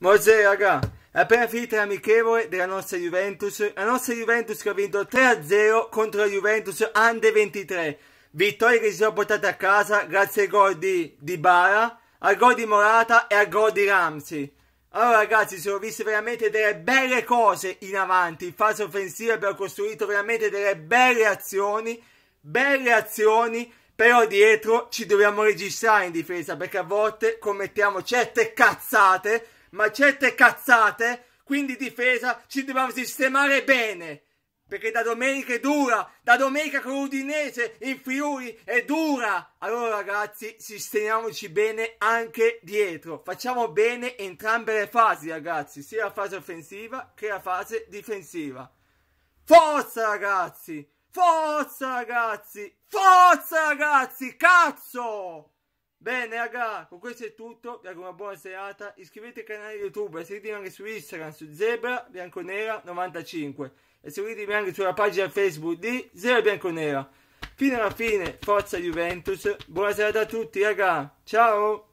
Mosè, raga, è appena finita l'amichevole della nostra Juventus. La nostra Juventus che ha vinto 3-0 contro la Juventus Ande 23. Vittoria che si sono portate a casa grazie ai gol di, di Bara, al gol di Morata e al gol di Ramsey. Allora ragazzi, si sono viste veramente delle belle cose in avanti. In fase offensiva abbiamo costruito veramente delle belle azioni, belle azioni, però dietro ci dobbiamo registrare in difesa perché a volte commettiamo certe cazzate ma certe cazzate, quindi difesa, ci dobbiamo sistemare bene. Perché da domenica è dura, da domenica con l'Udinese in Friuli è dura. Allora ragazzi, sistemiamoci bene anche dietro. Facciamo bene entrambe le fasi ragazzi, sia la fase offensiva che la fase difensiva. Forza ragazzi! Forza ragazzi! Forza ragazzi! Cazzo! Bene raga, con questo è tutto, vi auguro una buona serata, iscrivetevi al canale YouTube, e seguitemi anche su Instagram, su Zebra Bianconera 95 e seguitemi anche sulla pagina Facebook di Zebra Bianconera. Fino alla fine, forza Juventus, buona serata a tutti raga, ciao!